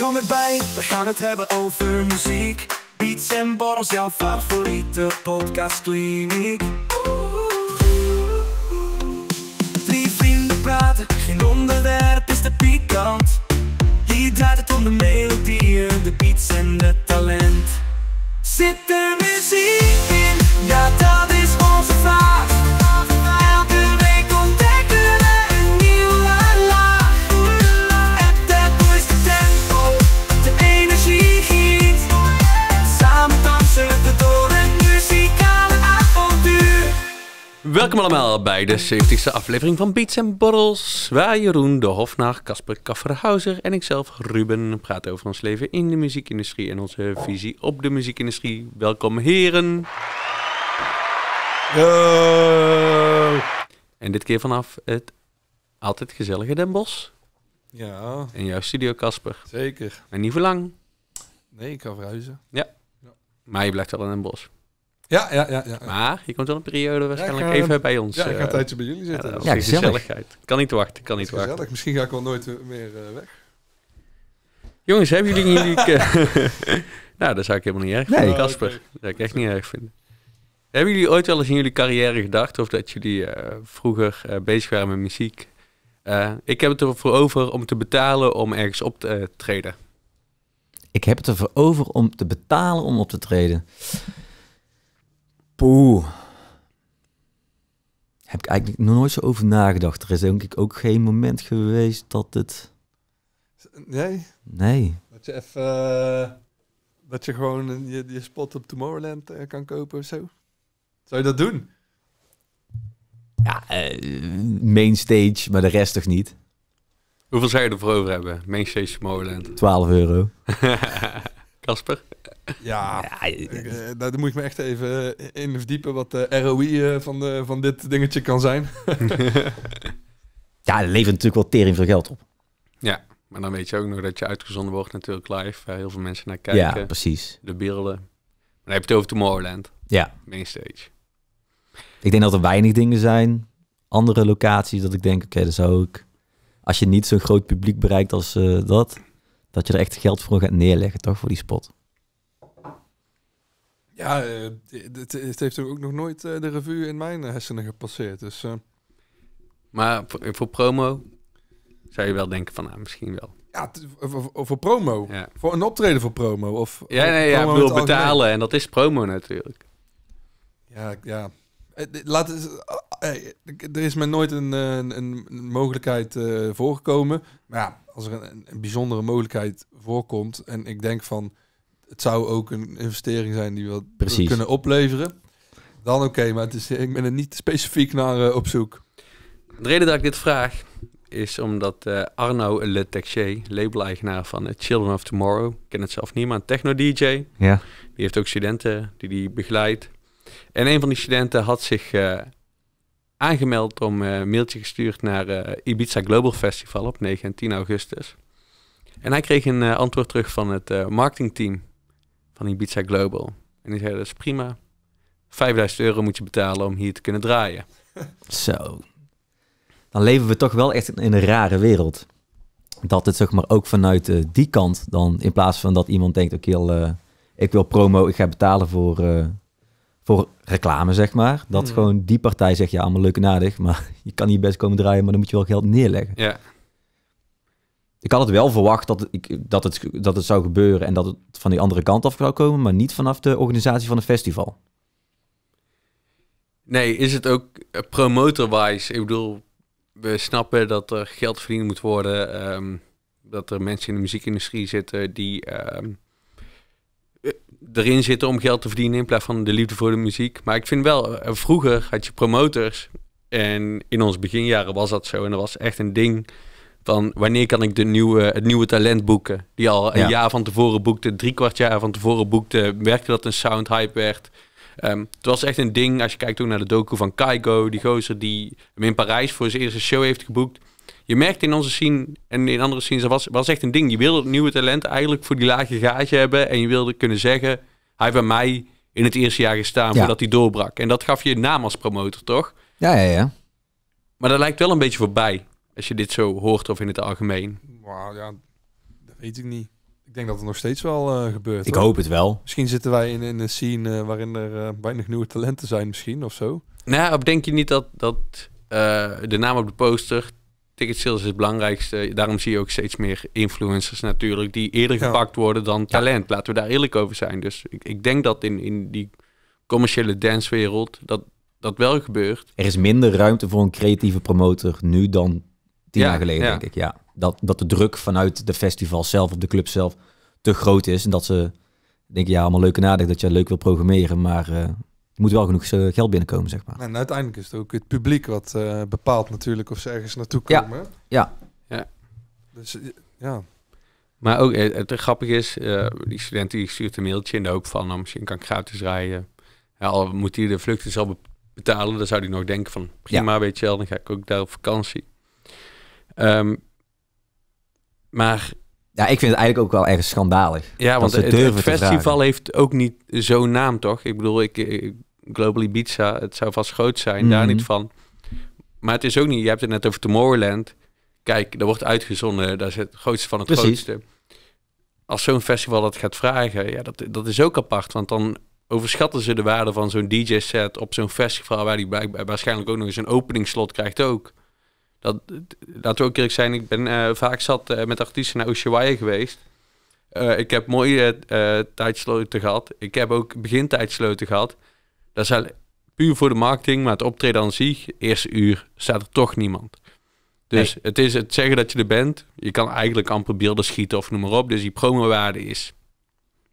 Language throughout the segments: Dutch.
Kom erbij, we gaan het hebben over muziek. Beats en borrels, jouw favoriete podcastkliniek. Drie vrienden praten, geen onderwerp is te pikant. Hier draait het om de melodieën, de beats en het talent. Zit er muziek in? Ja, Welkom allemaal bij de 70ste aflevering van Beats and Bottles. Waar Jeroen de Hofnaag, Casper Kafferhauser en ikzelf, Ruben, praten over ons leven in de muziekindustrie en onze visie op de muziekindustrie. Welkom heren. En dit keer vanaf het altijd gezellige Den Bosch. Ja. En jouw studio, Casper. Zeker. En niet voor lang. Nee, ik kan verhuizen. Ja. ja. Maar je blijft wel in Den Bosch. Ja, ja, ja, ja. Maar je komt wel een periode waarschijnlijk even bij ons. Ja, ik ga een eh, tijdje bij jullie zitten. Ja, gezelligheid. Kan niet wachten, kan niet wachten. Misschien ga ik wel nooit eh, meer eh, weg. Jongens, hebben jullie jullie... nou, dat zou ik helemaal niet erg vinden, nee. Casper. Dat zou ik echt niet erg vinden. Hebben jullie ooit wel eens in jullie carrière gedacht of dat jullie vroeger bezig waren met muziek? ik heb het ervoor over om te betalen om ergens op te treden. Ik heb het ervoor over om te betalen om op te treden. Poeh. Heb ik eigenlijk nog nooit zo over nagedacht. Er is denk ik ook geen moment geweest dat het... Nee? Nee. Dat je even... Eh, dat je gewoon je, je spot op Tomorrowland eh, kan kopen of zo? Zou je dat doen? Ja, eh, main stage, maar de rest toch niet? Hoeveel zou je ervoor over hebben? Main stage Tomorrowland. 12 euro. Ja, eh, daar moet ik me echt even in verdiepen wat de ROI eh, van, de, van dit dingetje kan zijn. ja, leven levert natuurlijk wel tering veel geld op. Ja, maar dan weet je ook nog dat je uitgezonden wordt natuurlijk live. heel veel mensen naar kijken. Ja, precies. De beelden. Maar dan heb je het over Tomorrowland. Ja. Mainstage. Ik denk dat er weinig dingen zijn. Andere locaties dat ik denk, oké, okay, dat zou ik... Als je niet zo'n groot publiek bereikt als eh, dat, dat je er echt geld voor gaat neerleggen, toch, voor die spot? Ja, eh, het, heeft ook nog nooit eh, de revue in mijn hersenen gepasseerd. Dus, eh. Maar voor, voor, promo zou je wel denken van, nou, misschien wel. Ja, voor, voor promo. Voor een optreden voor promo. Of, ja, nee, ja, ik wil betalen en dat is promo natuurlijk. Ja, ja. Laat, er is me nooit een, eh, een, een mogelijkheid eh, voorgekomen. Maar ja, als er een, een, bijzondere mogelijkheid voorkomt. En ik denk van het zou ook een investering zijn die we kunnen opleveren. Dan oké, maar het is, ik ben er niet specifiek naar eh, op zoek. De reden dat ik dit vraag is omdat uh, Arno Le Texier, label-eigenaar van uh, Children of Tomorrow, ik ken het zelf niet, maar een techno-dj. Ja. Die heeft ook studenten die die begeleidt. En een van die studenten had zich aangemeld om een eh, mailtje gestuurd naar eh, Ibiza Global Festival op 9 en 10 augustus. En hij kreeg een eh, antwoord terug van het marketingteam van Ibiza Global. En die zei, dat is prima. 5000 euro moet je betalen om hier te kunnen draaien. Zo. Dan leven we toch wel echt in een rare wereld. Dat het zeg maar ook vanuit die kant dan, in plaats van dat iemand denkt, oké, okay, ik wil promo, ik ga betalen voor, voor reclame, zeg maar. Dat mhm. gewoon die partij zegt, ja, allemaal leuk en aardig, maar je kan hier best komen draaien, maar dan moet je wel geld neerleggen. Ja. Ik had het wel verwacht dat, ik, dat, het, dat het zou gebeuren en dat het van die andere kant af zou komen, maar niet vanaf de organisatie van het festival. Nee, is het ook eh, promoter-wise? Ik bedoel, we snappen dat er geld verdiend moet worden, ehm, dat er mensen in de muziekindustrie zitten die ehm, erin zitten om geld te verdienen in plaats van de liefde voor de muziek. Maar ik vind wel, eh, vroeger had je promotors en in onze beginjaren was dat zo en dat was echt een ding van wanneer kan ik de nieuwe, het nieuwe talent boeken? Die al een jaar van tevoren boekte, drie kwart jaar van tevoren boekte, werkte dat een sound hype werd. Ehm, het was echt een ding, als je kijkt ook naar de docu van Kaigo, die gozer die hem in Parijs voor zijn eerste show heeft geboekt je merkt in onze scene en in andere scenes, was, was echt een ding. Je wilde het nieuwe talent eigenlijk voor die lage gage hebben. En je wilde kunnen zeggen, hij bij mij in het eerste jaar gestaan voordat hij doorbrak. En dat gaf je naam als promotor, toch? Ja, ja, ja. Maar dat lijkt wel een beetje voorbij. Als je dit zo hoort of in het algemeen. Wow, ja, dat weet ik niet. Ik denk dat het nog steeds wel eh, gebeurt. Ik hoop het wel. Misschien zitten wij in, een scene eh, waarin er eh, weinig nieuwe talenten zijn misschien of zo. Nou, denk je niet dat, dat de naam op de poster ticket sales is het belangrijkste. Daarom zie je ook steeds meer influencers natuurlijk die eerder gepakt worden dan talent. Laten we daar eerlijk over zijn. Dus ik, ik denk dat in, in die commerciële danswereld dat dat wel gebeurt. Er is minder ruimte voor een creatieve promotor nu dan tien jaar geleden, denk ik. Ja. Dat, dat de druk vanuit de festival zelf, op de club zelf, te groot is. En dat ze denken, ja, allemaal leuke nadenken dat je leuk wil programmeren, maar eh, er moet wel genoeg eh, geld binnenkomen, zeg maar. En uiteindelijk is het ook het publiek wat eh, bepaalt natuurlijk of ze ergens naartoe komen. Ja. ja. ja. Dus eh, ja. Maar ook het, grappige is, uh, die student die stuurt een mailtje in de hoop van, nou, misschien kan ik gratis rijden. al moet hij de vluchten dus zelf betalen, dan zou hij nog denken van, prima, weet je wel, dan ga ik ook daar op vakantie. Ehm, maar ja, ik vind het eigenlijk ook wel erg schandalig. Ja, want het, festival heeft ook niet zo'n naam, toch? Ik bedoel, ik, Global Ibiza, het zou vast groot zijn, daar mhm. niet van. Maar het is ook niet, je hebt het net over Tomorrowland. Kijk, daar wordt uitgezonden, daar is het grootste van het grootste. Als zo'n festival dat gaat vragen, ja, dat, dat is ook apart. Want dan overschatten ze de waarde van zo'n DJ-set op zo'n festival... waar die waarschijnlijk ook nog eens een openingslot krijgt ook. Dat, laten we ook eerlijk zijn, ik ben eh, vaak zat eh, met artiesten naar Ushuaia geweest. Eh, ik heb mooie tijdsloten gehad. Ik heb ook begintijdsloten gehad. Dat is puur voor de marketing, maar het optreden aan zich, eerste uur staat er toch niemand. Dus het is het zeggen dat je er bent. Je kan eigenlijk amper beelden schieten of noem maar op. Dus die promowaarde is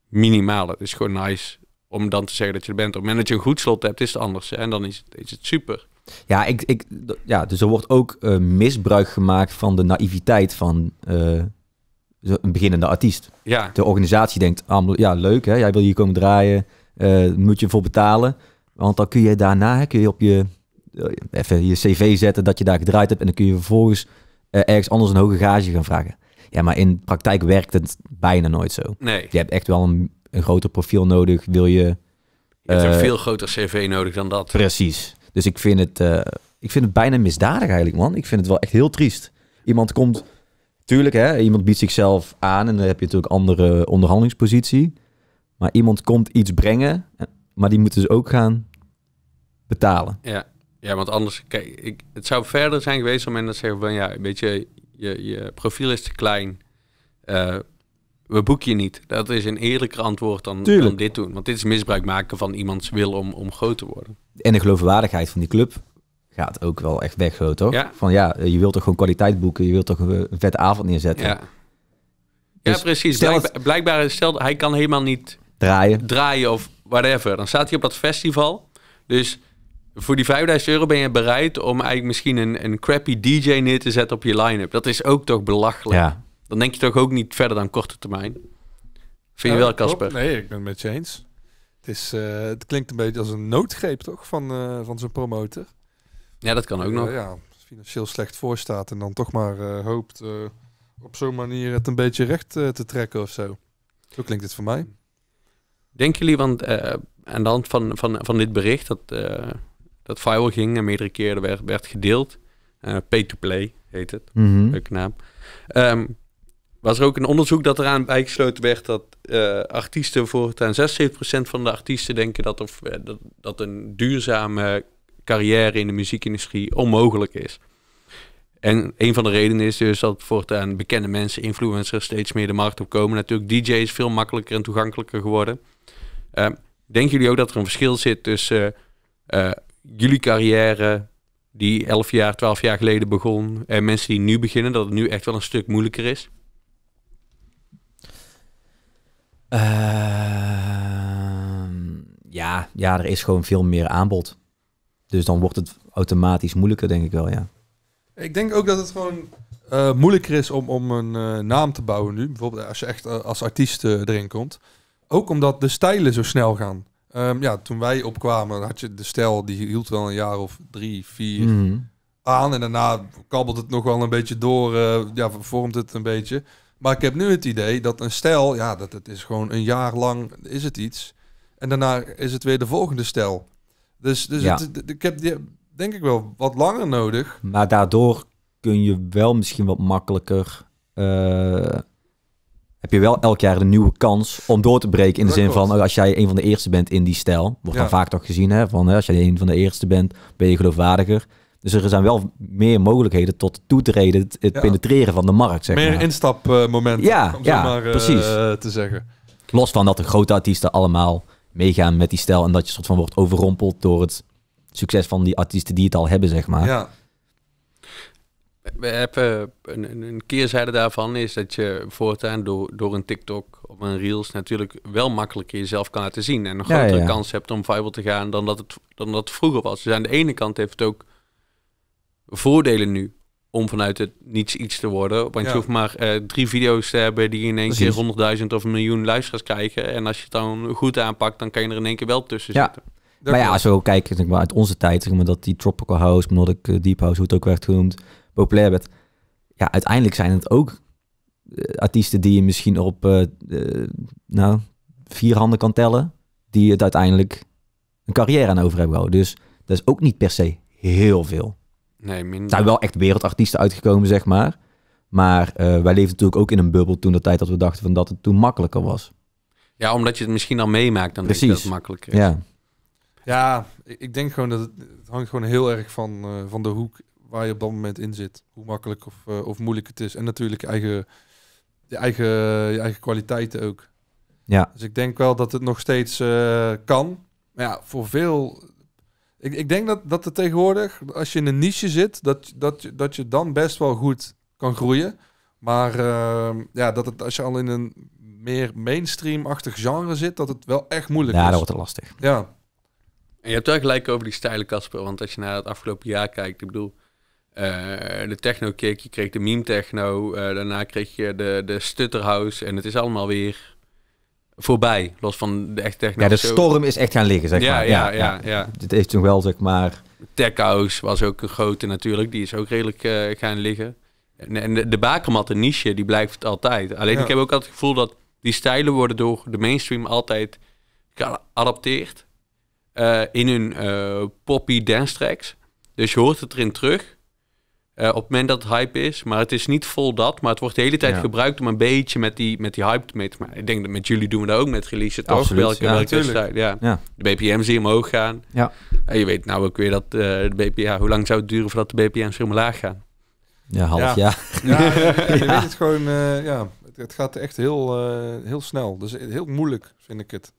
minimaal. Het is gewoon nice om dan te zeggen dat je er bent. Op het moment dat je een goed slot hebt, is het anders. Hè? En dan is het, is het super. Ja, ik, ik, ja, dus er wordt ook eh, misbruik gemaakt van de naïviteit van uh, een beginnende artiest. Ja. De organisatie denkt, ah, ja leuk, hè? jij wil hier komen draaien, eh, moet je voor betalen. Want dan kun je daarna kun je op je, eh, even je cv zetten dat je daar gedraaid hebt. En dan kun je vervolgens eh, ergens anders een hoge gage gaan vragen. Ja, maar in praktijk werkt het bijna nooit zo. Nee. Je hebt echt wel een, een groter profiel nodig. Wil je... Je hebt een eh, veel groter cv nodig dan dat. Precies. Dus ik vind, het, ik vind het bijna misdadig eigenlijk, man. Ik vind het wel echt heel triest. Iemand komt... Tuurlijk, hè, iemand biedt zichzelf aan en dan heb je natuurlijk andere onderhandelingspositie. Maar iemand komt iets brengen maar die moeten ze ook gaan betalen. Ja, ja want anders, kijk, ik, het zou verder zijn geweest om mensen te zeggen van ja, weet je, je, je profiel is te klein. Eh, we boeken je niet. Dat is een eerlijker antwoord dan, dit doen. Want dit is misbruik maken van iemands wil om, om groot te worden. En de geloofwaardigheid van die club gaat ook wel echt weg, zo toch? Ja. Van ja, je wilt toch gewoon kwaliteit boeken, je wilt toch een vette avond neerzetten. Ja, ja dus precies. Blijkbaar, hij kan helemaal niet draaien, draaien of whatever. Dan staat hij op dat festival. Dus voor die 5000 euro ben je bereid om eigenlijk misschien een, een crappy DJ neer te zetten op je line-up. Dat is ook toch belachelijk. Ja. Dan denk je toch ook niet verder dan korte termijn. Vind je wel, Casper? Nee, ik ben het met je eens. Het, is, eh, het klinkt een beetje als een noodgreep, toch? Van, uh, van zo'n promotor. Ja, dat kan ook eh, nog. Ja, financieel slecht voorstaat en dan toch maar hoopt op zo'n manier het een beetje recht te trekken of zo. Zo klinkt het voor mij. Denken jullie, want eh, aan de hand van, van, van dit bericht dat, uh, dat viral ging en meerdere keren werd, werd gedeeld, uh, pay-to-play heet het, mhm. leuke naam. Ehm, was er ook een onderzoek dat eraan bijgesloten werd dat artiesten voortaan 76% van de artiesten denken dat, dat, dat een duurzame carrière in de muziekindustrie onmogelijk is. En een van de redenen is dus dat voortaan bekende mensen, influencers, steeds meer de markt op komen. Natuurlijk, DJs veel makkelijker en toegankelijker geworden. Ehm, denken jullie ook dat er een verschil zit tussen eh, eh, jullie carrière, die 11 jaar, 12 jaar geleden begon, en mensen die nu beginnen, dat het nu echt wel een stuk moeilijker is? Ehm, ja, ja, er is gewoon veel meer aanbod. Dus dan wordt het automatisch moeilijker, denk ik wel, ja. Ik denk ook dat het gewoon eh, moeilijker is om, om een naam te bouwen nu. Bijvoorbeeld als je echt als artiest erin komt. Ook omdat de stijlen zo snel gaan. Ehm, ja, toen wij opkwamen, had je de stijl, die hield wel een jaar of drie, vier mhm. aan. En daarna kabbelt het nog wel een beetje door, eh, ja, vormt het een beetje. Maar ik heb nu het idee dat een stijl, ja, dat het is gewoon een jaar lang is het iets. En daarna is het weer de volgende stijl. Dus, dus ja. ik heb die, denk ik wel wat langer nodig. Maar daardoor kun je wel misschien wat makkelijker eh, heb je wel elk jaar de nieuwe kans om door te breken. In de zin van, als jij een van de eerste bent in die stijl, wordt dan vaak toch gezien, hè, van als jij een van de eerste bent, ben je geloofwaardiger. Dus er zijn wel meer mogelijkheden tot toetreden, het, het penetreren van de markt. Zeg meer maar. instapmomenten, ja, om ja, maar, eh, precies. te zeggen. Los van dat de grote artiesten allemaal meegaan met die stijl en dat je soort van wordt overrompeld door het succes van die artiesten die het al hebben, zeg maar. Ja we hebben een, een keerzijde daarvan is dat je voortaan door, door een TikTok of een Reels natuurlijk wel makkelijker jezelf kan laten zien. En een grotere kans hebt om viral te gaan dan dat, het, dan dat vroeger was. Dus aan de ene kant heeft het ook voordelen nu om vanuit het niets iets te worden. Want je hoeft maar eh, drie video's te hebben die in één keer 100.000 of een miljoen luisteraars krijgen. En als je het dan goed aanpakt, dan kan je er in één keer wel tussen zitten. maar ja, als we ook kijken uit onze tijd, zeg maar, dat die Tropical House, Melodic eh, Deep House, hoe het ook werd genoemd populair bent. Ja, uiteindelijk zijn het ook eh, artiesten die je misschien op uh, nou, vier handen kan tellen, die het uiteindelijk een carrière aan over hebben gehouden. Dus dat is ook niet per se heel veel. Nee, minder. Er zijn wel echt wereldartiesten uitgekomen, zeg maar. Maar wij leefden natuurlijk ook in een bubbel toen de tijd dat we dachten van dat het toen makkelijker was. Ja, omdat je het misschien al meemaakt, dan is dat het makkelijker Ja. Ja, ik denk gewoon dat het, hangt gewoon heel erg van, van de hoek waar je op dat moment in zit. Hoe makkelijk of, eh, of moeilijk het is. En natuurlijk je eigen, je eigen, je eigen kwaliteiten ook. Ja. Dus ik denk wel dat het nog steeds eh, kan. Maar ja, voor veel. Ik, ik denk dat, dat er tegenwoordig, als je in een niche zit, dat, dat, dat je dan best wel goed kan groeien. Maar ehm, ja, dat het, als je al in een meer mainstream-achtig genre zit, dat het wel echt moeilijk is. Ja, dat wordt lastig. Ja. En je hebt wel gelijk over die stijle Casper. Want als je naar het afgelopen jaar kijkt, ik bedoel, eh, de techno kick, je kreeg de meme techno, eh, daarna kreeg je de, de stutterhouse en het is allemaal weer voorbij, los van de echte techno. Ja, de storm is echt gaan liggen, zeg ja, maar. Ja, ja, ja. ja, heeft toen wel, zeg maar... Tech House was ook een grote natuurlijk, die is ook redelijk eh, gaan liggen. En, de, de bakermat, de niche, die blijft altijd. Alleen ik heb ook altijd het gevoel dat die stijlen worden door de mainstream altijd geadapteerd uh, in hun poppy dance tracks. Dus je hoort het erin terug. Eh, op het moment dat het hype is. Maar het is niet vol dat. Maar het wordt de hele tijd gebruikt om een beetje met die, met die hype mee te maken. Ik denk dat met jullie doen we dat ook met release. Toch? Absoluut. Welke, ja, welke ja. ja. De BPM zie omhoog gaan. Ja. En eh, je weet nou ook weer dat uh, de BPM... Hoe lang zou het duren voordat de BPM's weer omlaag gaan? Ja, half jaar. Ja, je weet het gewoon... ja, het, gaat echt heel, heel snel. Dus heel moeilijk vind ik het.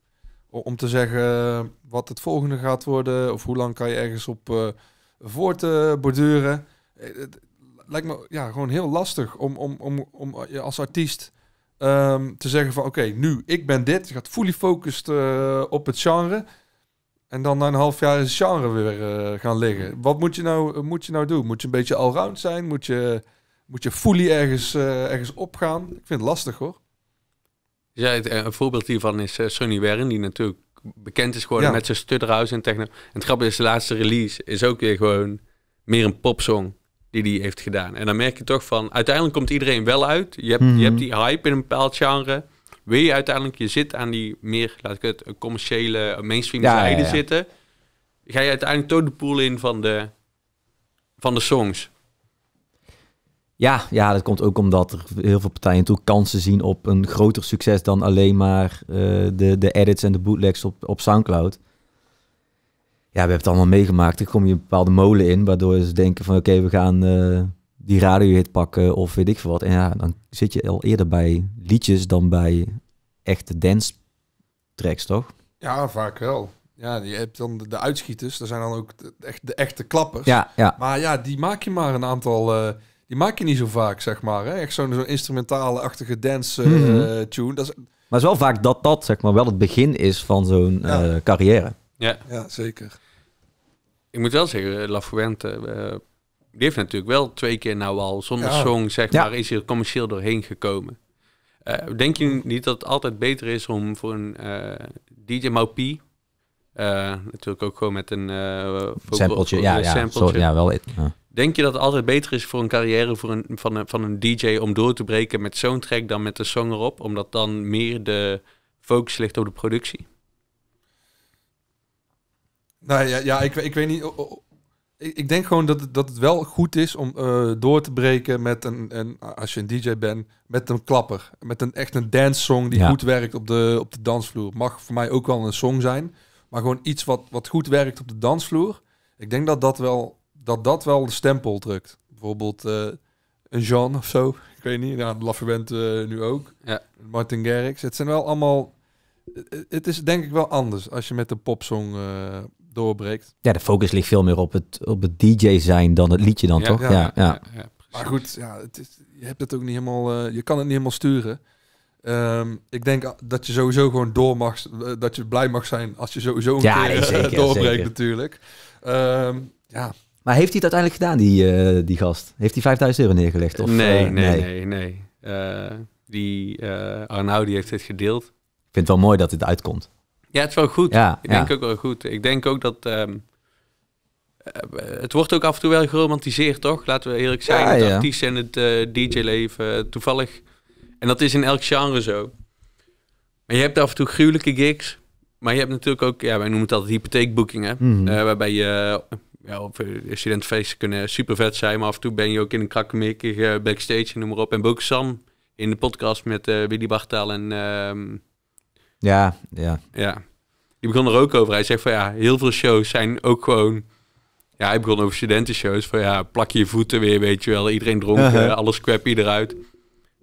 Om te zeggen wat het volgende gaat worden... of hoe lang kan je ergens op voort borduren... Eh, het lijkt me ja, gewoon heel lastig om, om, om, om eh, als artiest ehm, te zeggen van oké, nu ik ben dit. Je gaat fully focused eh, op het genre. En dan na een half jaar is het genre weer gaan liggen. Mm. Wat moet je, nou, moet je nou doen? Moet je een beetje allround zijn? Moet je, moet je fully ergens, ergens opgaan? Ik vind het lastig hoor. Ja, een voorbeeld hiervan is Sonny Wern, die natuurlijk bekend is geworden met zijn Stutterhuis en techno. En het grappige is, de laatste release is ook weer gewoon meer een popsong die heeft gedaan. En dan merk je toch van, uiteindelijk komt iedereen wel uit. Je hebt, je mhm. hebt die hype in een bepaald genre. Wil je uiteindelijk, je zit aan die meer, laat ik het, commerciële, mainstream ja, zijde zitten. Ga je uiteindelijk toch de pool in van de, van de songs. Ja, ja, dat komt ook omdat er heel veel partijen natuurlijk kansen zien op een groter succes dan alleen maar eh, de, de edits en de bootlegs op, op Soundcloud ja we hebben het allemaal meegemaakt. Dan kom je een bepaalde molen in, waardoor ze denken van oké, we gaan uh, die radiohit pakken of weet ik veel wat. En ja, dan zit je al eerder bij liedjes dan bij echte dance tracks, toch? Ja, vaak wel. Ja, je hebt dan de, uitschieters, er zijn dan ook de, echt, de echte klappers. Ja, ja. Maar ja, die maak je maar een aantal... Uh, die maak je niet zo vaak, zeg maar. Hè? Echt zo'n zo instrumentale-achtige dance-tune. Eh, mhm. dat is... Maar het is wel vaak dat dat, zeg maar, wel het begin is van zo'n carrière. Ja. ja, zeker ik moet wel zeggen, eh, La Fuente, eh, heeft natuurlijk wel twee keer nou al zonder ja. song, zeg maar, is hier commercieel doorheen gekomen. Eh, denk je mm. niet dat het altijd beter is om voor een uh, DJ Maupie, natuurlijk ook gewoon met een sampletje, ja, ja, sorry, ja, wel. Denk je dat het altijd beter is voor een carrière voor een, van, een, van een DJ om door te breken met zo'n track dan met de song erop? Omdat dan meer de focus ligt op de productie? Nou ja, ja ik, ik weet niet. ik, denk gewoon dat het, dat wel goed is om eh, door te breken met een, een, als je een DJ bent, met een klapper. Met een echt een dance song die goed werkt op de, op de dansvloer. Mag voor mij ook wel een song zijn, maar gewoon iets wat, wat goed werkt op de dansvloer. Ik denk dat dat wel, dat dat wel de stempel drukt. Bijvoorbeeld eh, een Jean of zo. Ik weet niet. Nou, Laffe eh, nu ook. Ja. Martin Garrix. Het zijn wel allemaal het is denk ik wel anders als je met een popsong uh, doorbreekt. Ja, de focus ligt veel meer op het, op het DJ zijn dan het liedje dan, toch? Ja, ja, ja. maar goed, ja, het is, je hebt het ook niet helemaal, eh, je kan het niet helemaal sturen. Ehm, ik denk dat je sowieso gewoon door mag, eh, dat je blij mag zijn als je sowieso een ja, keer, eh, doorbreekt natuurlijk. Ehm, ja. Maar heeft hij het uiteindelijk gedaan, die, die gast? Heeft hij 5000 euro neergelegd? Of, nee, nee, nee, nee. nee. die Arnaud die heeft het gedeeld. Ik vind het wel mooi dat dit uitkomt. Ja, het is wel goed. Ja, ik denk ook wel goed. Ik denk ook dat... Ehm, eh, het wordt ook af en toe wel geromantiseerd, toch? Laten we eerlijk zijn. het artiest en het eh, DJ-leven. Eh, toevallig. En dat is in elk genre zo. Maar je hebt af en toe gruwelijke gigs. Maar je hebt natuurlijk ook, ja, wij noemen het altijd hypotheekboekingen. Mm waarbij je ja, op studentenfeesten kunnen super vet zijn. Maar af en toe ben je ook in een krakkemikkige backstage, noem maar op. En Boek Sam in de podcast met uh, Willy Bartel en ehm, ja, ja. Ja. Die begon er ook over. Hij zegt van ja, heel veel shows zijn ook gewoon... Ja, hij begon over studentenshows. Van ja, plak je voeten weer, weet je wel. Iedereen dronken, uh-huh. alles kwep eruit.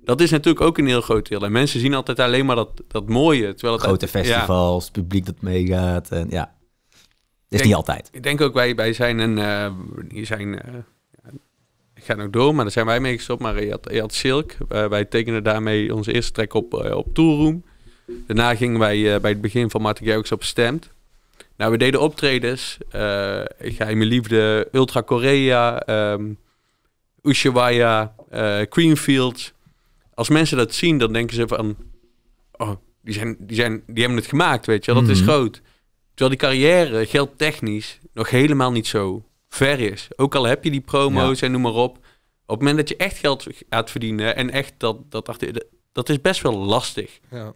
Dat is natuurlijk ook een heel groot deel. En mensen zien altijd alleen maar dat, dat mooie. Terwijl het Grote uit, festivals, publiek dat meegaat. En ja, is niet altijd. Ik denk ook wij, wij zijn een. Uh, zijn. Eh, ik ga nog door, maar daar zijn wij mee gestopt. Maar je had, je had Silk. Eh, wij tekenen daarmee onze eerste trek op, op Toolroom. Daarna gingen wij eh, bij het begin van Martin Garrix op Stemd. Nou, we deden optredens. Eh, mijn Liefde, Ultra Korea, um, Ushuaia, eh, Greenfield. Als mensen dat zien, dan denken ze van... Oh, die, zijn, die, zijn, die hebben het gemaakt, weet je Dat is mhm. groot. Terwijl die carrière geldtechnisch nog helemaal niet zo ver is. Ook al heb je die promo's en noem maar op. Op het moment dat je echt geld gaat verdienen en echt dat, dat, dat, dat is best wel lastig. Ja.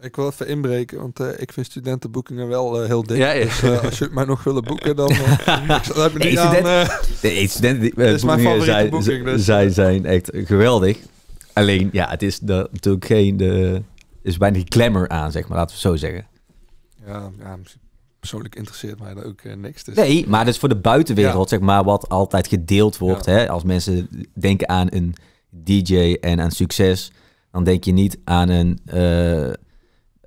Ik wil even inbreken, want eh, ik vind studentenboekingen wel eh, heel dik. Ja, Dus eh, als je het maar nog willen boeken, dan sluit me niet hey, student, aan. studentenboekingen zijn, boeking, dus, zij zijn echt geweldig. Alleen, ja, het is natuurlijk geen... De, is bijna die glamour aan, zeg maar, laten we het zo zeggen. Ja, ja persoonlijk interesseert mij daar ook niks. Dus. Nee, maar dat is voor de buitenwereld, zeg maar, wat altijd gedeeld wordt. Hè? Als mensen denken aan een DJ en aan succes, dan denk je niet aan een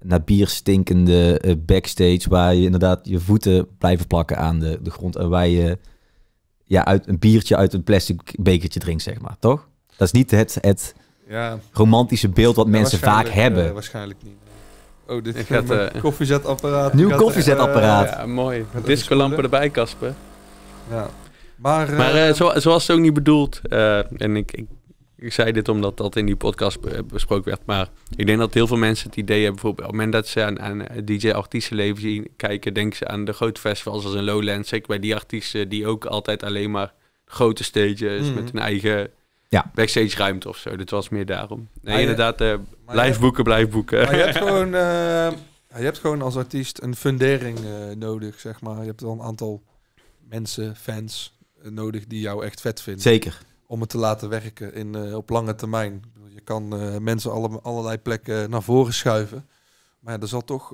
naar bier stinkende eh, backstage. Waar je inderdaad je voeten blijven plakken aan de, de grond. En waar je ja, uit een biertje uit een plastic bekertje drinkt, zeg maar. Toch? Dat is niet het, het ja. romantische beeld wat mensen vaak eh, hebben. waarschijnlijk niet. Oh, dit gaat een eh, koffiezetapparaat. Nieuw koffiezetapparaat. ja, mooi. Discolampen erbij, Kasper. Ja. Maar, maar zo, zoals het ook niet bedoeld. en ik, ik ik zei dit omdat dat in die podcast besproken werd. Maar ik denk dat heel veel mensen het idee hebben, bijvoorbeeld op het moment dat ze aan, aan eh, DJ-artiestenleven zien kijken, denken ze aan de grote festivals als een Lowlands. Zeker bij die artiesten die ook altijd alleen maar grote stages mhm. met hun eigen ja. backstage ruimte of zo. Dat was meer daarom. Nee, inderdaad, eh, blijf boeken, blijf boeken. Maar je hebt gewoon, eh, je hebt gewoon als artiest een fundering nodig, zeg maar. Je hebt wel een aantal mensen, fans nodig die jou echt vet vinden. Zeker om het te laten werken in, eh, op lange termijn. Je kan uh, mensen alle, allerlei plekken eh, naar voren schuiven. Maar ja, er zal toch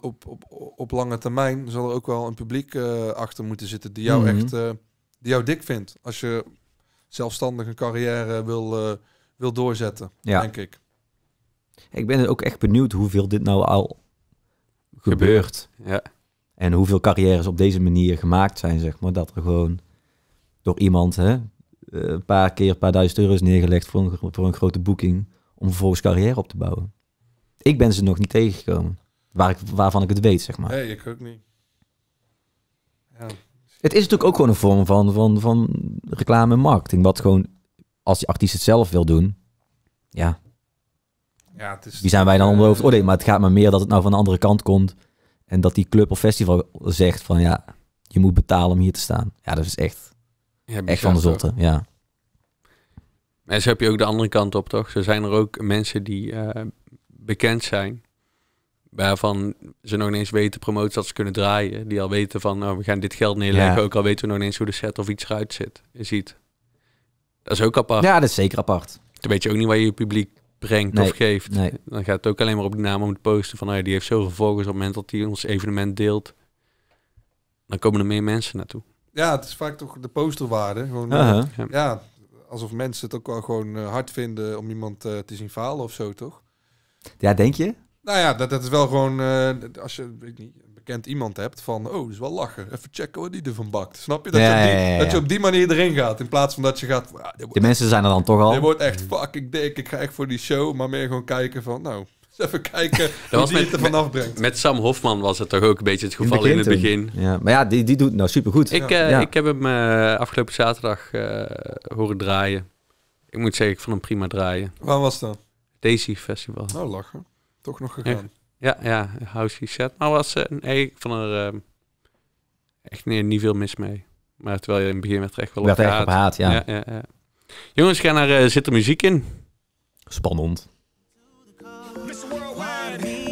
op, op, op lange termijn zal er ook wel een publiek achter moeten zitten die jou mhm. echt die jou dik vindt. Als je zelfstandig een carrière wil, wil doorzetten, ja. denk ik. Ik ben ook echt benieuwd hoeveel dit nou al gebeurt. Ja. En hoeveel carrières op deze manier gemaakt zijn, zeg maar. Dat er gewoon door iemand, hè, een paar keer een paar duizend euro's neergelegd voor een, voor een grote boeking. Om vervolgens carrière op te bouwen. Ik ben ze nog niet tegengekomen. Waar ik, waarvan ik het weet, zeg maar. Nee, ik ook niet. Ja. Het is natuurlijk ook gewoon een vorm van, van, van reclame en marketing. Wat gewoon, als je artiest het zelf wil doen, ja. ja het is Wie zijn wij dan onder het eh, oordeel? Maar het gaat maar meer dat het nou van de andere kant komt. En dat die club of festival zegt van ja, je moet betalen om hier te staan. Ja, dat is echt Echt van de zotte, ja. En zo heb je ook de andere kant op, toch? Zo zijn er ook mensen die eh, bekend zijn, waarvan ze nog ineens weten promoties dat ze kunnen draaien. Die al weten van, oh, we gaan dit geld neerleggen, ook al weten we nog ineens hoe de set of iets eruit zit, ziet. Dat is ook apart. Ja, dat is zeker apart. Dan weet je ook niet waar je je publiek brengt of geeft. Nee. Dan gaat het ook alleen maar op die naam om te posten van, oh die heeft zoveel volgers op het moment dat hij ons evenement deelt. Dan komen er meer mensen naartoe. Ja, het is vaak toch de posterwaarde. Gewoon, eh, Ja, alsof mensen het ook wel gewoon eh, hard vinden om iemand eh, te zien falen of zo, toch? Ja, denk je? Nou ja, dat, dat is wel gewoon, als je weet niet, een bekend iemand hebt van, oh, dat is wel lachen. Even checken wat die ervan bakt. Snap je? Dat, je, op die, dat je op die manier erin gaat, in plaats van dat je gaat... Ah, de mensen zijn er dan toch al. Je wordt echt mm. fucking dik, ik ga echt voor die show, maar meer gewoon kijken van, nou, even kijken dat was met, het ervan afbrengt. Met Sam Hofman was het toch ook een beetje het geval in, het begin. Ja, maar ja, die, die doet nou supergoed. Ik, eh, ik heb hem eh, afgelopen zaterdag eh, horen draaien. Ik moet zeggen, ik vond hem prima draaien. Waar was dat? Daisy Festival. Oh lachen. Toch nog gegaan. Ja, ja, ja House Set. Maar was, nee, ik vond er ehm, echt nee, niet veel mis mee. Maar terwijl je in het begin werd echt wel op haat. Echt op haat ja. Jongens, ga naar Zit er muziek in? Spannend. Mr. Worldwide.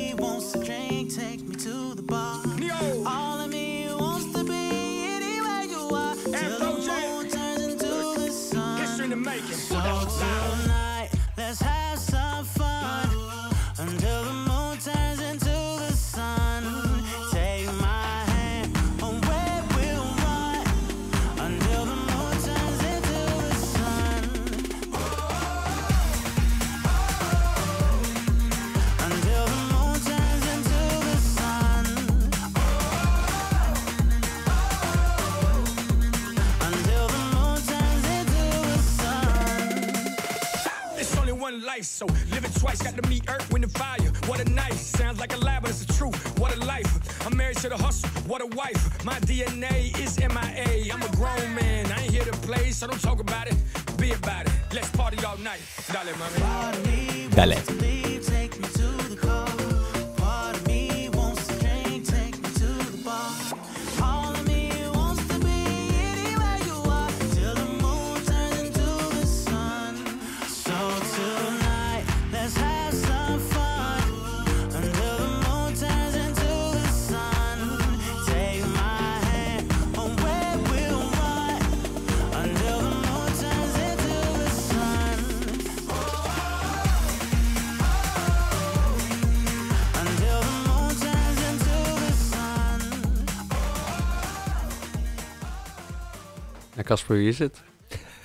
life, so live it twice. Got to meet earth, wind, and fire. What a night. Sounds like a lie, but it's the truth. What a life. I'm married to the hustle. What a wife. My DNA is MIA. I'm a grown man. I ain't here to play, so don't talk about it. Be about it. Let's party all night. Dale, mami. Dale. Casper, wie is het?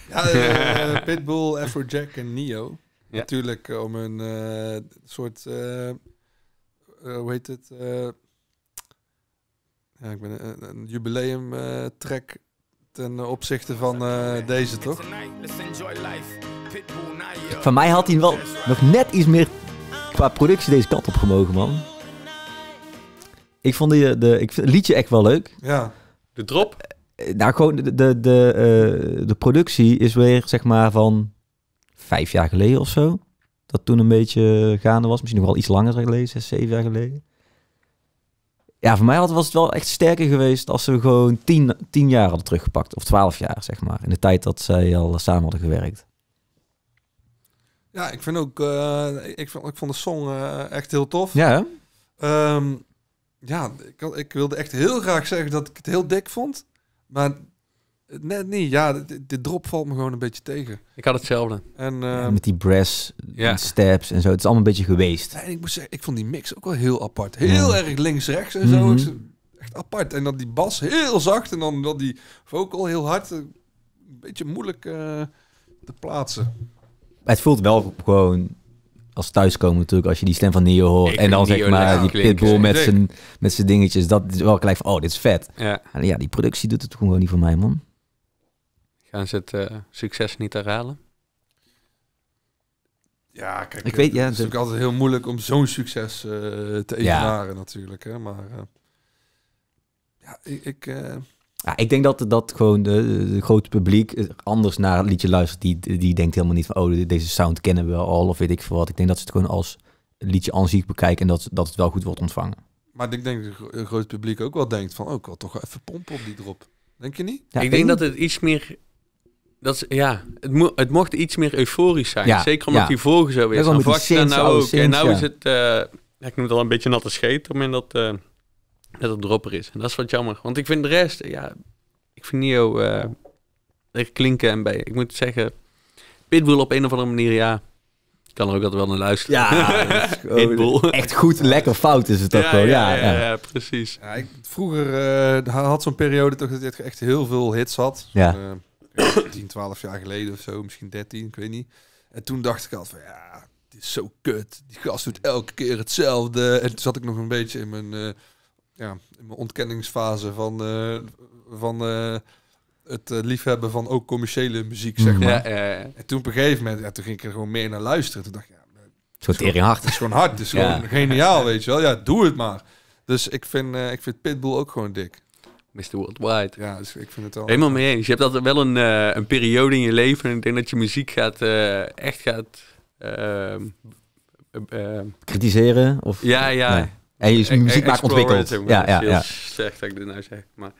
Ja, eh, Pitbull, Afrojack en Neo. Natuurlijk eh, om een eh, soort, hoe heet het? ja, ik ben een, jubileum track ten opzichte van deze, toch? Van mij had hij wel nog net iets meer qua productie deze kant op man. Ik vond die, de, ik vind het liedje echt wel leuk. Ja. De drop? Eh, nou, gewoon de, de, de, eh, de productie is weer zeg maar van vijf jaar geleden of zo. Dat toen een beetje gaande was. Misschien nog wel iets langer geleden, zes, zeven jaar geleden. Ja, voor mij was het wel echt sterker geweest als ze gewoon tien, tien jaar hadden teruggepakt. Of twaalf jaar, zeg maar. In de tijd dat zij al samen hadden gewerkt. Ja, ik vind ook... Eh, ik, vond, ik vond de song echt heel tof. Ja, ehm, ja, ik, ik wilde echt heel graag zeggen dat ik het heel dik vond. Maar eh, net niet. Ja, de, drop valt me gewoon een beetje tegen. Ik had hetzelfde. En, ehm, met die brass, steps en zo. Het is allemaal een beetje geweest. ik, moest zeggen, ik vond die mix ook wel heel apart. Heel erg links-rechts en zo. Mhm. Echt apart. En dan die bas heel zacht en dan dat die vocal heel hard. Een beetje moeilijk eh, te plaatsen. het voelt wel gewoon als thuiskomen natuurlijk, als je die stem van Neo hoort. en dan zeg maar die pitbull met zijn, met zijn dingetjes. Dat is wel gelijk van, oh, dit is vet. Ja. En ja, die productie doet het gewoon niet voor mij, man. Gaan ze het eh, succes niet herhalen? Ja, kijk, ik weet, ja, het is natuurlijk altijd heel moeilijk om zo'n succes eh, te evenaren natuurlijk. Hè? Maar eh, ja, ik... ik ja, ik denk dat, dat gewoon het grote publiek eh, anders naar het liedje luistert. Die, die denkt helemaal niet van, oh, deze sound kennen we al of weet ik veel wat. Ik denk dat ze het gewoon als liedje aan zich bekijken en dat, dat het wel goed wordt ontvangen. Maar ik denk dat het grote publiek ook wel denkt van, ook oh, toch even pompen op die drop. Denk je niet? ik denk dat het iets meer dat is, ja, het, het, mocht iets meer euforisch zijn. Zeker omdat die volgen zo weer. Dan was je nou oh, ook. en nou is het, eh, ik noem het al een beetje natte scheet om in dat eh, dat het dropper is. En dat is wat jammer. Want ik vind de rest, ja, ik vind Nio uh, klinken en bij. Ik moet zeggen, Pitbull op een of andere manier, ja, ik kan er ook altijd wel naar luisteren. Ja, echt goed, lekker fout is het ook ja, Ja, ja, precies. Ik, vroeger eh, had zo'n periode toch dat je echt heel veel hits had. Ja. 10, 12 eh, jaar geleden of zo, misschien 13, ik weet niet. En toen dacht ik altijd van, ja, dit is zo kut. Die gast doet elke keer hetzelfde. En toen zat ik nog een beetje in mijn ja, in mijn ontkenningsfase van, eh, van eh, het eh, liefhebben van ook commerciële muziek, zeg mm. maar. Ja, en toen op een gegeven moment, ja, toen ging ik er gewoon meer naar luisteren. Toen dacht ik, ja, het is gewoon hard. Het is gewoon hard, is gewoon geniaal, weet je wel. Ja, doe het maar. Dus ik vind, ik vind Pitbull ook gewoon dik. Mr. Worldwide. Ja, dus ik vind het al. Helemaal mee eens. Je hebt altijd wel een, een periode in je leven. En ik denk dat je muziek gaat, echt gaat. Ehm, Kritiseren? Of, ja, ja. En je e muziek maakt ontwikkeld. Ja, ja, ja. Heel dat ik dit nou zeg. Maar,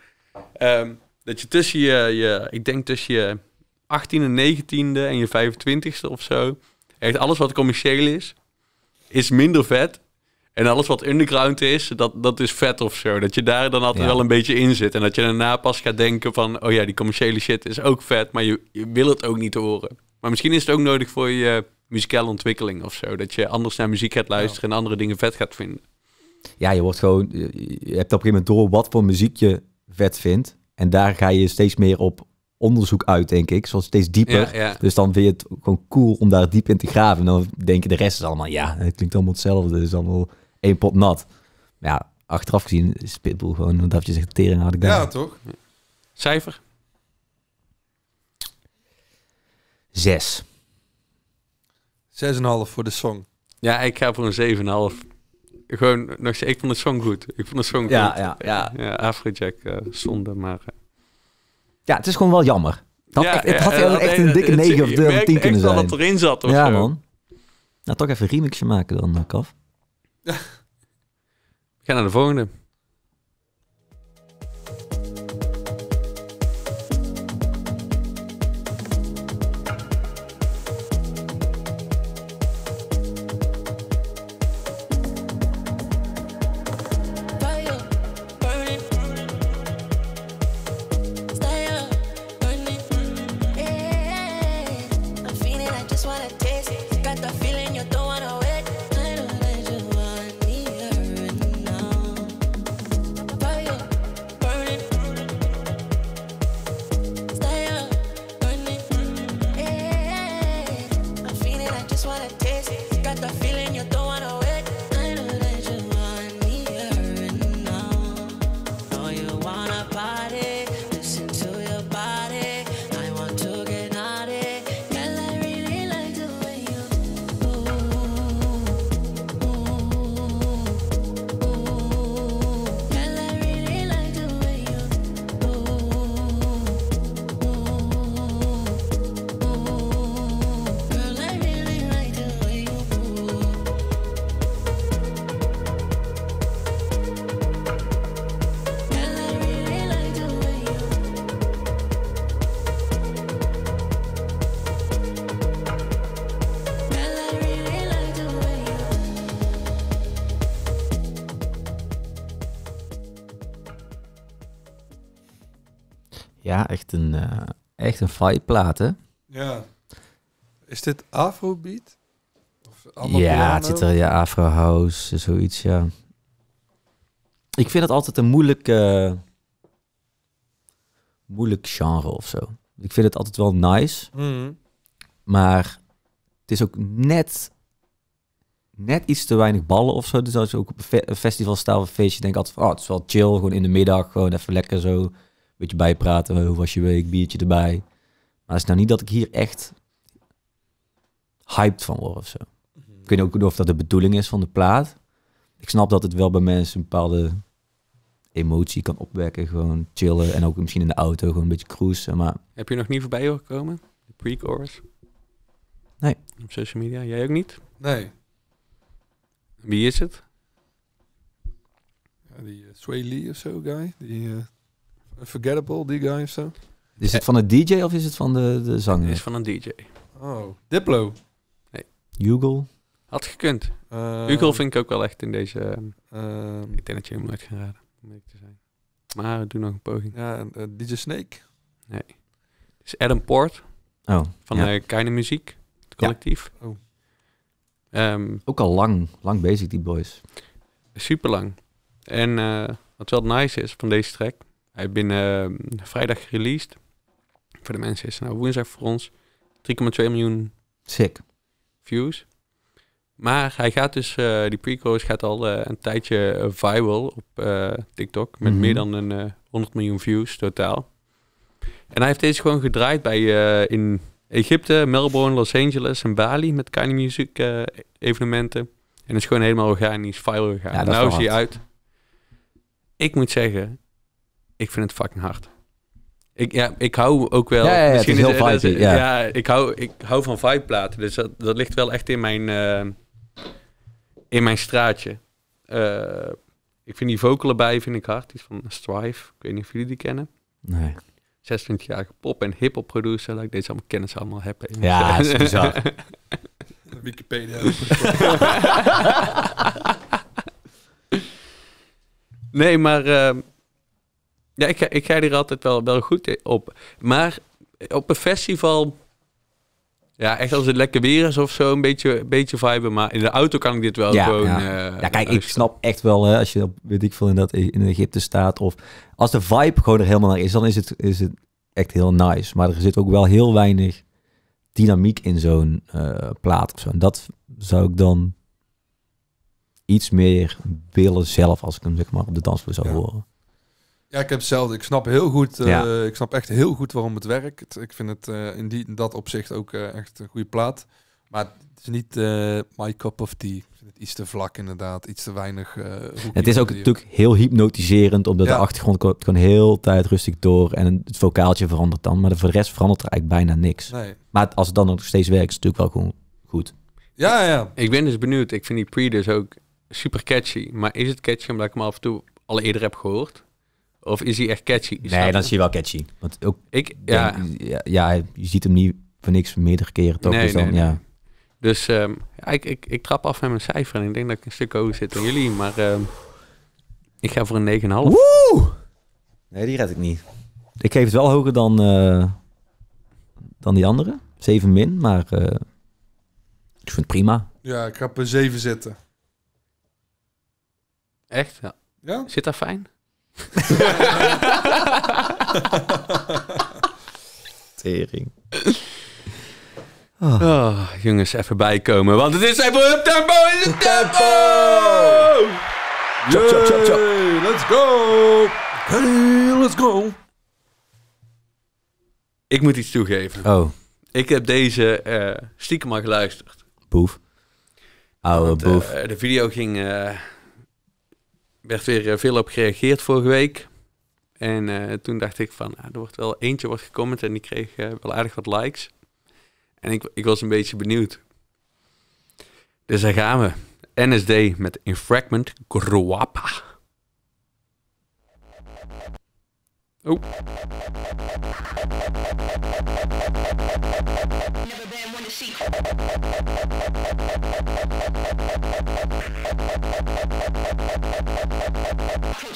ehm, dat je tussen je, ik denk tussen je 18e, 19e en je 25e of zo, echt alles wat commercieel is, is minder vet. En alles wat underground is, dat, dat is vet of zo. Dat je daar dan altijd wel een beetje in zit. En dat je daarna pas gaat denken van... oh ja, die commerciële shit is ook vet, maar je, wil het ook niet horen. Maar misschien is het ook nodig voor je muzikale ontwikkeling of zo. Dat je anders naar muziek gaat luisteren en andere dingen vet gaat vinden ja, je wordt gewoon, je hebt op een gegeven moment door wat voor muziek je vet vindt. En daar ga je steeds meer op onderzoek uit, denk ik. Zoals steeds dieper. Dus dan vind je het gewoon cool om daar diep in te graven. En dan denk je, de rest is allemaal, ja, het klinkt allemaal hetzelfde. Het is allemaal één pot nat. Maar ja, achteraf gezien is Pitbull gewoon, een je zegt, tering had ik daar. Ja, toch? Cijfer? Zes. en half voor de song. Ja, ik ga voor een 7,5 gewoon nog steeds, ik vond het zo'n goed. Ik vond het zo'n goed. Ja, ja, ja. Afrojack, uh, zonde, maar... Uh. Ja, het is gewoon wel jammer. Dat, ja, ik, het had ja, echt een dikke 9 of 10 kunnen zijn. Ik wel dat erin zat of Ja, man. Nou, toch even een remixje maken dan, eh, Kaf. Ga naar de volgende. echt een, uh, echt een vibe plaat, Ja. Is dit Afrobeat? Of ja, het zit er, ja, Afro House, zoiets, ja. Ik vind het altijd een moeilijk, eh, moeilijk genre of zo. Ik vind het altijd wel nice, mhm. maar het is ook net, net iets te weinig ballen of zo. Dus als je ook op een, festival staat of een feestje, denk altijd van, oh, het is wel chill, gewoon in de middag, gewoon even lekker zo beetje bijpraten. Oh, hoe was je week? Biertje erbij. Maar het is nou niet dat ik hier echt hyped van word of zo. Mhm. Ik weet ook of dat de bedoeling is van de plaat. Ik snap dat het wel bij mensen een bepaalde emotie kan opwekken. Gewoon chillen en ook misschien in de auto gewoon een beetje cruisen. Maar... Heb je nog niet voorbij gekomen? De pre-chorus? Nee. Op social media? Jij ook niet? Nee. Wie is het? die uh, Sway Lee of zo guy. Die, eh, Forgettable, die guy of zo? Is het eh. van een DJ of is het van de, de zanger? is van een DJ. Oh, Diplo. Nee. Hugo. Had gekund. Uh, ehm, Hugo vind ik ook wel echt in deze... Uh, ik denk dat je hem nooit gaat raden, om te zijn. Maar doe nog een poging. Ja, eh, DJ Snake. Nee. Het is Adam Port. Oh. Van ja. Eh, Keine Muziek, collectief. Oh. Um, ook al lang, lang bezig die boys. Super lang. En wat wel nice is van deze track, hij binnen ehm, vrijdag released Voor de mensen is het nou woensdag voor ons. 3,2 miljoen Sick. views. Maar hij gaat dus, uh, die preco's gaat al eh, een tijdje viral op eh, TikTok. Met mhm. meer dan een, 100 miljoen views totaal. En hij heeft deze gewoon gedraaid bij, in Egypte, Melbourne, Los Angeles en Bali. Met Kanye Music evenementen. En is gewoon helemaal organisch viral gegaan. nou zie je uit. Ik moet zeggen, ik vind het fucking hard. Ik, ja, ik hou ook wel. Ja, misschien het is heel ja. ik hou, ik hou van platen. Dus dat, dat ligt wel echt in mijn, eh, in mijn straatje. Eh, ik vind die vocal erbij vind ik hard. Die is van Strive. Ik weet niet of jullie die kennen. Nee. 26-jarige pop- en hip-hop producer. Dat ik deze allemaal kennis allemaal heb. Ja, dat is bizar. Wikipedia. nee, maar. Eh, ja, ik, ik ga er altijd wel, wel goed op. Maar op een festival... Ja, echt als het lekker weer is of zo, een beetje, beetje vibe. Maar in de auto kan ik dit wel ja, gewoon... Ja, eh, kijk, ik snap echt wel, hè, als je op, weet ik veel, in, dat, in Egypte staat... of als de vibe gewoon er helemaal naar is, dan is het, is het echt heel nice. Maar er zit ook wel heel weinig dynamiek in zo'n uh, plaat of zo. En dat zou ik dan iets meer willen zelf als ik hem zeg maar op de dansvloer zou horen. Ja, ik heb hetzelfde. Ik snap heel goed. Eh, ik snap echt heel goed waarom het werkt. Ik vind het eh, in, die, dat opzicht ook eh, echt een goede plaat. Maar het is niet my cup of tea. Ik vind het iets te vlak inderdaad. Iets te weinig. het is ook natuurlijk heel hypnotiserend. Omdat de achtergrond komt gewoon heel tijd rustig door. En het vocaaltje verandert dan. Maar de rest verandert er eigenlijk bijna niks. Maar als het dan nog steeds werkt, is het natuurlijk wel gewoon goed. Ja, ja. Ik ben dus benieuwd. Ik vind die pre dus ook super catchy. Maar is het catchy omdat ik hem af en toe al eerder heb gehoord? Of is hij echt catchy? Nee, dan is hij wel catchy. Want ook, ik, ja. ja, je ziet hem niet voor niks meerdere keren toch? Nee, dus ja. Dus um, ik, ik, ik trap af met mijn cijfer en ik denk dat ik een stuk hoger zit dan jullie. Maar ehm, ik ga voor een 9,5. Woe! Nee, die red ik niet. Ik geef het wel hoger dan, eh, dan die andere. 7 min, maar eh, ik vind het prima. Ja, ik ga op een 7 zitten. Echt? Ja. ja? Zit dat fijn? Tering. Oh. Oh, jongens, even bijkomen, want het is even up tempo in de tempo! Chop, chop, chop, chop. Let's go! Hey, let's go! Ik moet iets toegeven. Oh. Ik heb deze eh, stiekem maar geluisterd. Boef. Oude boef. Eh, de video ging... Eh, werd weer eh, veel op gereageerd vorige week. En eh, toen dacht ik van, nou, er wordt wel eentje wordt gecomment en die kreeg eh, wel aardig wat likes. En ik, ik was een beetje benieuwd. Dus daar gaan we. NSD met Infragment Groapa. Oh.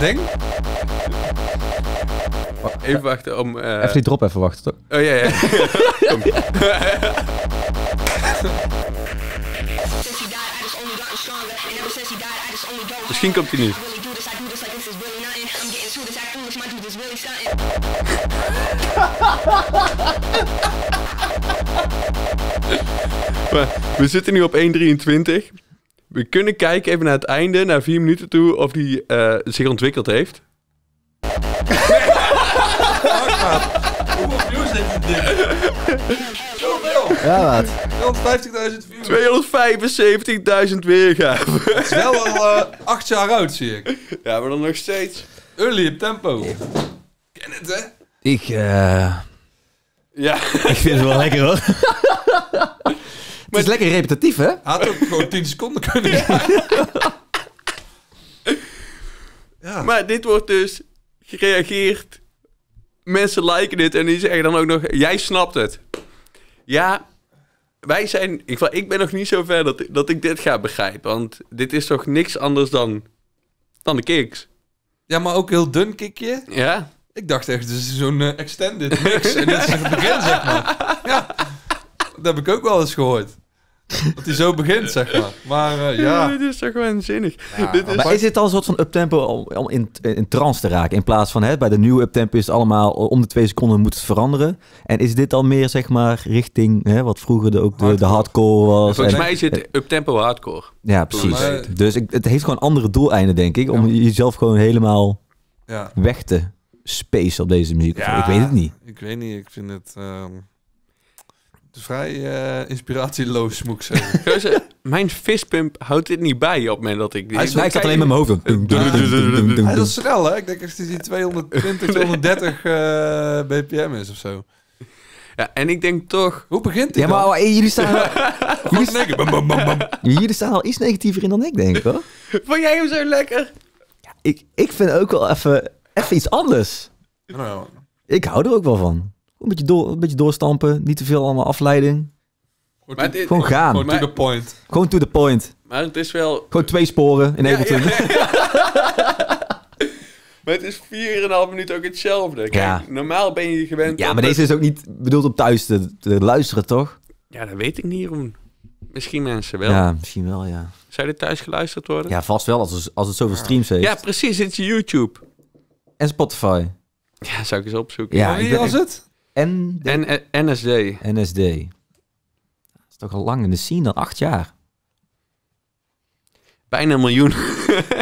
ding? Oh, even wachten om... Uh... Even die drop even wachten, toch? Oh, ja, ja. Misschien komt hij niet. We zitten nu op 1,23. We kunnen kijken even naar het einde, naar vier minuten toe, of die eh, zich ontwikkeld heeft. Hoeveel views heeft dit Zoveel! Ja, wat? 250.000 275.000 weergaven. Het is wel al eh, acht jaar oud, zie ik. Ja, maar dan nog steeds. Early op tempo. Ken het, hè? Ik, eh... Ja. Ik vind het wel lekker, hoor. het is lekker repetitief, hè? Had ook gewoon 10 seconden kunnen. Ja. ja. Maar dit wordt dus gereageerd. Mensen liken dit en die zeggen dan ook nog: Jij snapt het. Ja, wij zijn. Ik, ik ben nog niet zo ver dat, dat ik dit ga begrijpen. Want dit is toch niks anders dan. dan de kicks. Ja, maar ook heel dun kikje. Ja. Ik dacht echt, dit is zo'n eh, extended mix. en dit is het begin, zeg maar. Ja dat heb ik ook wel eens gehoord. Dat hij zo begint, zeg maar. Maar eh, ja. Dit is toch wel Ja, Maar is dit al een soort van uptempo om, om in, in trance te raken? In plaats van hè, bij de nieuwe uptempo is het allemaal om de twee seconden moet het veranderen. En is dit al meer zeg maar richting hè, wat vroeger de, ook hardcore. De, hardcore was? volgens mij is het eh, uptempo hardcore. Ja, precies. dus ik, het heeft gewoon andere doeleinden, denk ik. Om jezelf gewoon helemaal weg te space op deze muziek. ik weet het niet. Ik weet niet. Ik vind het... Ehm, vrij eh, inspiratieloos, moet ik zeggen. mijn vispump houdt dit niet bij op het moment dat ik... Hij ik dat alleen met mijn hoofd. Dat is snel, hè? Ik denk dat hij 220, 230 uh, bpm is of zo. Ja, en ik denk toch... Hoe begint hij Ja, maar eh, jullie staan... Al... jullie staan al iets negatiever in dan ik, denk ik, hoor. Vond jij hem zo lekker? Ja, ik, ik vind ook wel even, iets anders. Nou, nou. ik hou er ook wel van. Een beetje, door, een beetje doorstampen. Niet te veel allemaal afleiding. gewoon gaan. Gewoon to the point. Gewoon to the point. Maar het is wel... Gewoon twee sporen in één keer. maar het is 4,5 minuten ook hetzelfde. normaal ben je gewend... Ja, maar deze is ook niet bedoeld om thuis te, luisteren, toch? Ja, dat weet ik niet, Jeroen. Misschien mensen wel. Ja, misschien wel, ja. Zou dit thuis geluisterd worden? Ja, vast wel, als, als het zoveel streams heeft. Ja, precies. Het is YouTube. En Spotify. Ja, zou ik eens opzoeken. Ja, Wanneer was het? En NSD. NSD. Eh, dat is toch al lang in de scene, dan acht jaar. Bijna een miljoen.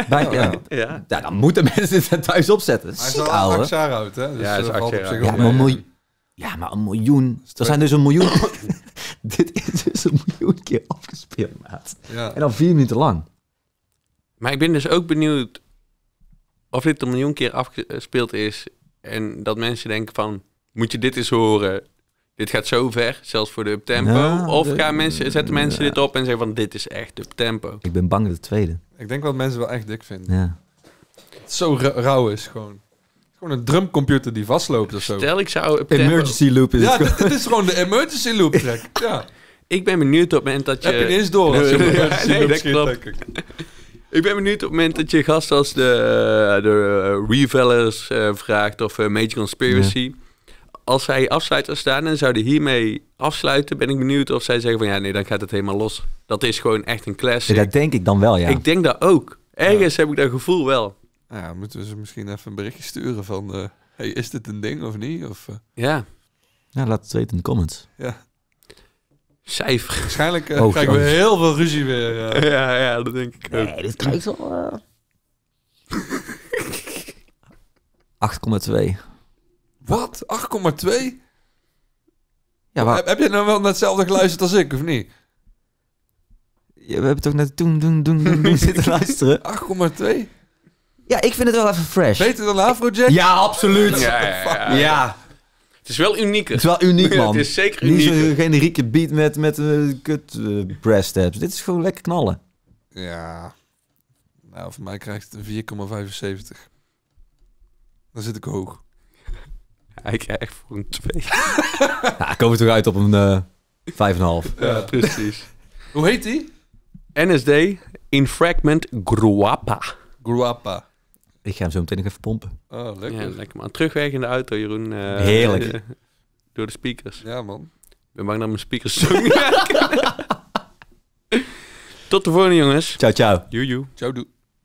Bijna, ja. ja. Dan moeten mensen het thuis opzetten. Maar hij jaar oud, hè? Dus ja, is ja, maar ja, maar een miljoen. Er zijn dus een miljoen... Dit is dus een miljoen keer afgespeeld, maat. En al vier minuten lang. Maar ik ben dus ook benieuwd of dit een miljoen keer afgespeeld is... en dat mensen denken van moet je dit eens horen. Dit gaat zo ver, zelfs voor de uptempo. of mensen, zetten mensen dit op en zeggen van dit is echt uptempo. Ik ben bang dat het tweede. Ik denk wat mensen wel echt dik vinden. Ja. zo rauw is gewoon. Gewoon een drumcomputer die vastloopt of zo. Stel ik zou... Emergency loop is Ja, dit, is gewoon de emergency loop track. Ja. ik ben benieuwd op het moment dat je... Heb je eens door? nee, dat klopt. Ik. ben benieuwd op het moment dat je gasten als de, eh, de eh, Revellers eh, vraagt of uh, Major Conspiracy als zij afsluiten staan en zouden hiermee afsluiten, ben ik benieuwd of zij zeggen van ja, nee, dan gaat het helemaal los. Dat is gewoon echt een classic. dat denk ik dan wel, ja. Ik denk dat ook. Ergens heb ik dat gevoel wel. Ja, moeten we ze misschien even een berichtje sturen van, eh, hey, is dit een ding of niet? Of, eh? Ja. Ja, laat het weten in de comments. Ja. Cijfer. Waarschijnlijk eh, oh, krijgen we heel veel ruzie weer. ja, ja, dat denk ik ook. Nee, dit krijgt wel... 8,2. Wat? 8,2? Ja, heb, heb je nou wel net hetzelfde geluisterd als ik, of niet? we hebben toch net toen, doen, doen, doen, doen zitten luisteren. 8,2? Ja, ik vind het wel even fresh. Beter dan Afrojack? Ja, absoluut. Ja, ja, Het is wel uniek. Het is wel uniek, man. het is zeker uniek. Niet generieke beat met, met uh, kut uh, eh, brass Dit is gewoon lekker knallen. Ja. Nou, voor mij krijgt het een 4,75. Dan zit ik hoog. Hij krijgt voor een 2. ja, nou, komen er toch uit op een uh, eh, 5,5. Ja, precies. Hoe heet die? NSD in Fragment Gruapa. Gruapa. Ik ga hem zo meteen nog even pompen. Oh, lekker. Ja, lekker man. Terugweg in de auto, Jeroen. Eh, Heerlijk. door de speakers. Ja, man. Ik ben bang dat mijn speakers zo Tot de volgende, jongens. Ciao, ciao. Joe, joe. Ciao, doe.